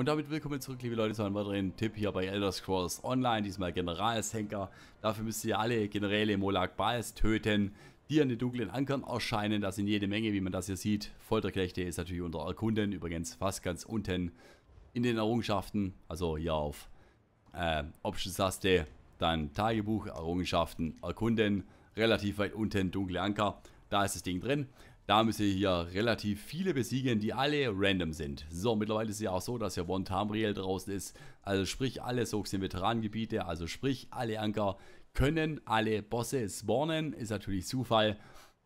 Und damit willkommen zurück, liebe Leute, zu einem weiteren Tipp hier bei Elder Scrolls Online. Diesmal Generalsenker. Dafür müsst ihr alle Generäle Molag Bals töten, die an den dunklen Ankern erscheinen. Das sind jede Menge, wie man das hier sieht. Folterknechte ist natürlich unter Erkunden, übrigens fast ganz unten in den Errungenschaften. Also hier auf äh, Options-Taste, dann Tagebuch, Errungenschaften, Erkunden. Relativ weit unten dunkle Anker. Da ist das Ding drin. Da müsst ihr hier relativ viele besiegen, die alle random sind. So, mittlerweile ist es ja auch so, dass hier one time draußen ist. Also sprich, alle Soaks sind Veteranengebiete, also sprich, alle Anker können alle Bosse spawnen. Ist natürlich Zufall,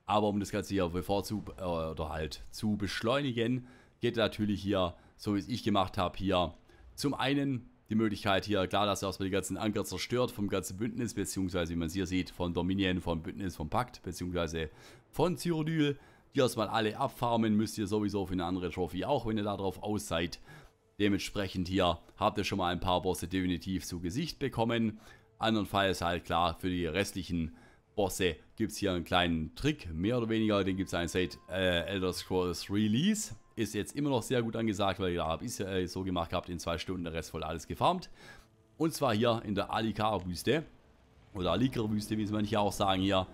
aber um das Ganze hier bevorzug äh, oder halt zu beschleunigen, geht natürlich hier, so wie es ich gemacht habe, hier zum einen die Möglichkeit hier, klar, dass er erstmal die ganzen Anker zerstört vom ganzen Bündnis, beziehungsweise wie man es hier sieht, von Dominion, vom Bündnis, vom Pakt, beziehungsweise von Cyrodiil die erstmal alle abfarmen müsst ihr sowieso für eine andere Trophy auch, wenn ihr darauf aus seid. Dementsprechend hier habt ihr schon mal ein paar Bosse definitiv zu Gesicht bekommen. Andernfalls halt klar, für die restlichen Bosse gibt es hier einen kleinen Trick, mehr oder weniger, den gibt es einen Seit äh, Elder Scrolls Release. Ist jetzt immer noch sehr gut angesagt, weil ihr da habt, ist äh, so gemacht habt, in zwei Stunden der Rest voll alles gefarmt. Und zwar hier in der Alikar-Wüste, oder Alikar-Wüste, wie es manche auch sagen hier,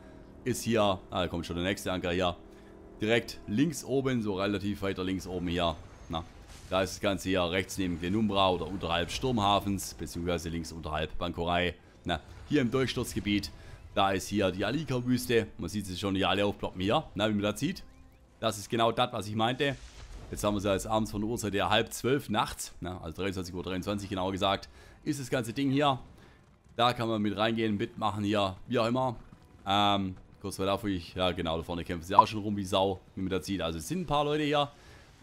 ist hier, ah, da kommt schon der nächste Anker hier, direkt links oben, so relativ weiter links oben hier. Na, da ist das Ganze hier rechts neben Glenumbra oder unterhalb Sturmhafens, beziehungsweise links unterhalb Bankorei. Na, hier im Durchsturzgebiet, da ist hier die Alika-Wüste. Man sieht sie schon hier alle aufploppen hier, na, wie man das sieht. Das ist genau das, was ich meinte. Jetzt haben wir sie als abends von der Uhrzeit her halb zwölf nachts, na, also 23.23 Uhr 23 genauer gesagt, ist das ganze Ding hier. Da kann man mit reingehen, mitmachen hier, wie auch immer. Ähm, kurz vor davor, ich, ja genau, da vorne kämpfen sie auch schon rum wie Sau, wie man das sieht. Also es sind ein paar Leute hier.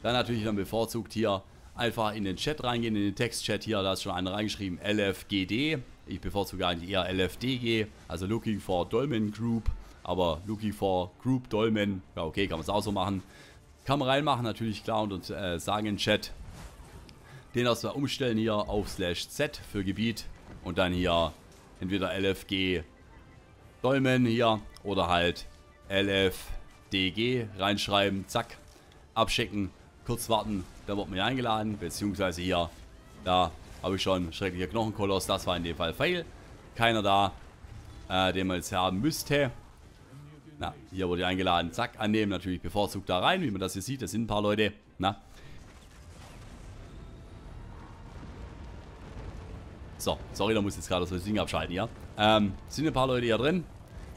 Dann natürlich dann bevorzugt hier einfach in den Chat reingehen, in den Textchat hier, da ist schon einer reingeschrieben, LFGD. Ich bevorzuge eigentlich eher LFDG, also Looking for Dolmen Group, aber Looking for Group Dolmen, ja okay, kann man es auch so machen. Kann man reinmachen natürlich, klar, und, und äh, sagen in Chat, den erstmal umstellen hier auf Slash Z für Gebiet und dann hier entweder LFG Dolmen hier oder halt LFDG reinschreiben, zack, abschicken, kurz warten, dann wird man eingeladen, beziehungsweise hier, da habe ich schon schrecklicher Knochenkoloss, das war in dem Fall Fail. Keiner da, äh, den man jetzt haben müsste. Na, hier wurde ich eingeladen, zack, annehmen, natürlich bevorzugt da rein, wie man das hier sieht, das sind ein paar Leute, na. So, sorry, da muss ich jetzt gerade so das Ding abschalten, ja. Ähm, sind ein paar Leute hier drin,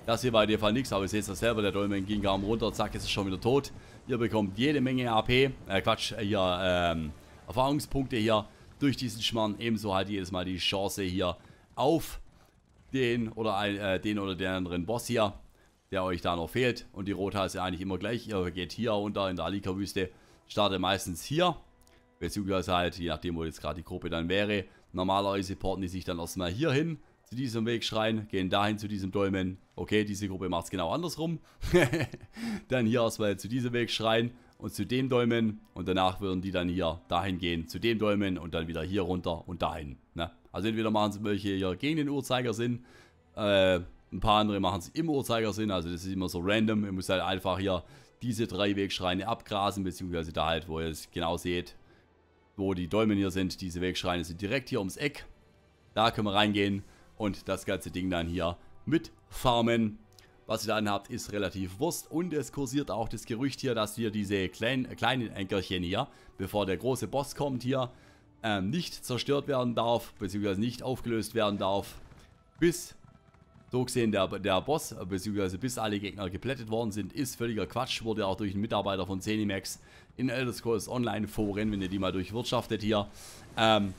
das hier war in dem Fall nichts, aber ihr seht es ja selber, der Dolmen ging kaum runter, zack, ist es schon wieder tot. Ihr bekommt jede Menge AP, äh Quatsch, äh, hier ähm, Erfahrungspunkte hier durch diesen Schmarrn. Ebenso halt jedes Mal die Chance hier auf den oder ein, äh, den oder den anderen Boss hier, der euch da noch fehlt. Und die Rota ist ja eigentlich immer gleich. Ihr geht hier runter in der Alika-Wüste, startet meistens hier. Beziehungsweise halt, je nachdem, wo jetzt gerade die Gruppe dann wäre. Normalerweise porten die sich dann erstmal hier hin zu diesem Weg schreien, gehen dahin zu diesem Dolmen. Okay, diese Gruppe macht es genau andersrum. dann hier erstmal zu diesem Weg schreien und zu dem Dolmen. Und danach würden die dann hier dahin gehen, zu dem Dolmen und dann wieder hier runter und dahin. Ne? Also entweder machen sie welche hier gegen den Uhrzeigersinn, äh, ein paar andere machen es im Uhrzeigersinn, also das ist immer so random. Ihr müsst halt einfach hier diese drei Wegschreine abgrasen, beziehungsweise da halt, wo ihr es genau seht, wo die Dolmen hier sind. Diese Wegschreine sind direkt hier ums Eck. Da können wir reingehen und das ganze Ding dann hier mit farmen. Was ihr dann habt, ist relativ Wurst und es kursiert auch das Gerücht hier, dass wir diese klein, kleinen äh, Enkerchen hier, bevor der große Boss kommt hier, äh, nicht zerstört werden darf, beziehungsweise nicht aufgelöst werden darf, bis so gesehen der, der Boss, äh, beziehungsweise bis alle Gegner geplättet worden sind, ist völliger Quatsch. Wurde auch durch einen Mitarbeiter von Zenimax in Elder Scrolls Online Foren, wenn ihr die mal durchwirtschaftet hier, ähm,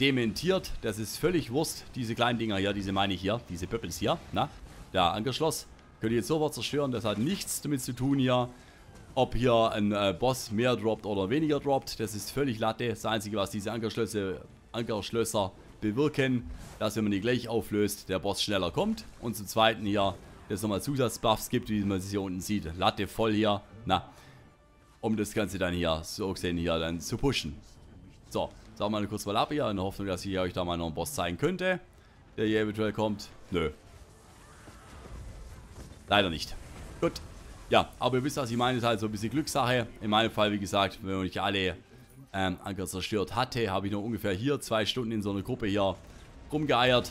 dementiert. Das ist völlig Wurst. Diese kleinen Dinger hier, diese meine ich hier, diese Pöppels hier, na, ne? da angeschlossen. Könnt ihr jetzt sofort zerstören. Das hat nichts damit zu tun hier, ob hier ein äh, Boss mehr droppt oder weniger droppt. Das ist völlig Latte. Das Einzige, was diese Ankerschlösser, Ankerschlösser bewirken, dass wenn man die gleich auflöst, der Boss schneller kommt. Und zum Zweiten hier, dass es nochmal Zusatzbuffs gibt, wie man es hier unten sieht. Latte voll hier. Na, um das Ganze dann hier, so gesehen hier, dann zu pushen. So, Sagen mal kurz mal ab hier, in der Hoffnung, dass ich euch da mal noch einen Boss zeigen könnte, der hier eventuell kommt. Nö. Leider nicht. Gut. Ja, aber ihr wisst, was ich meine, ist halt so ein bisschen Glückssache. In meinem Fall, wie gesagt, wenn ich alle ähm, Anker zerstört hatte, habe ich noch ungefähr hier zwei Stunden in so einer Gruppe hier rumgeeiert.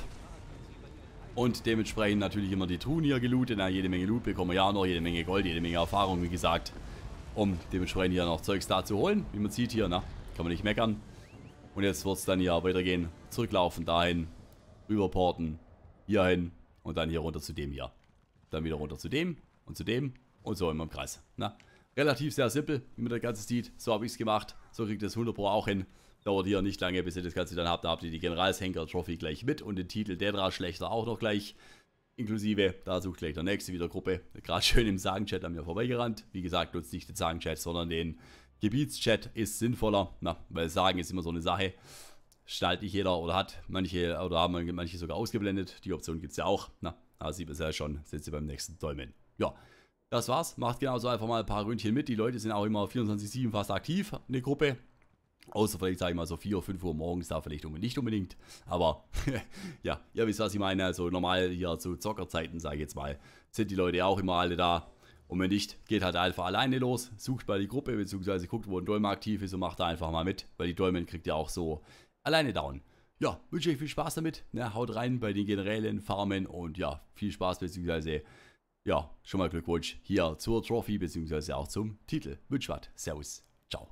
Und dementsprechend natürlich immer die Truhen hier gelootet. Na, jede Menge Loot bekommen wir ja noch, jede Menge Gold, jede Menge Erfahrung, wie gesagt. Um dementsprechend hier noch Zeugs da zu holen. Wie man sieht hier, na, kann man nicht meckern. Und jetzt wird es dann hier weitergehen. Zurücklaufen, dahin, rüberporten, hierhin und dann hier runter zu dem hier. Dann wieder runter zu dem und zu dem und so immer im Kreis. Na, ne? relativ sehr simpel, wie man das Ganze sieht. So habe ich es gemacht. So kriegt das 100 Pro auch hin. Dauert hier nicht lange, bis ihr das Ganze dann habt. Da habt ihr die Generalshenker-Trophy gleich mit und den Titel Dedra schlechter auch noch gleich. Inklusive, da sucht gleich der nächste wieder Gruppe. Gerade schön im Sagenchat an mir vorbeigerannt. Wie gesagt, nutzt nicht den Sagenchat, sondern den Gebietschat ist sinnvoller, na, weil sagen ist immer so eine Sache. Schnallt nicht jeder oder hat manche oder haben manche sogar ausgeblendet. Die Option gibt es ja auch. Na, da sieht man es ja schon. Seht ihr beim nächsten Dolmen. Ja, das war's. Macht genauso einfach mal ein paar Ründchen mit. Die Leute sind auch immer 24-7 fast aktiv, eine Gruppe. Außer vielleicht, sage ich mal, so 4 oder 5 Uhr morgens da vielleicht nicht unbedingt. Aber ja, ihr wisst, was ich meine. Also normal hier zu Zockerzeiten, sage ich jetzt mal, sind die Leute auch immer alle da. Und wenn nicht, geht halt einfach alleine los, sucht mal die Gruppe, beziehungsweise guckt, wo ein Dolmen aktiv ist und macht da einfach mal mit, weil die Dolmen kriegt ihr auch so alleine down. Ja, wünsche euch viel Spaß damit, ne, haut rein bei den generellen Farmen und ja, viel Spaß, beziehungsweise ja, schon mal Glückwunsch hier zur Trophy, beziehungsweise auch zum Titel. Wünsche was, Servus, ciao.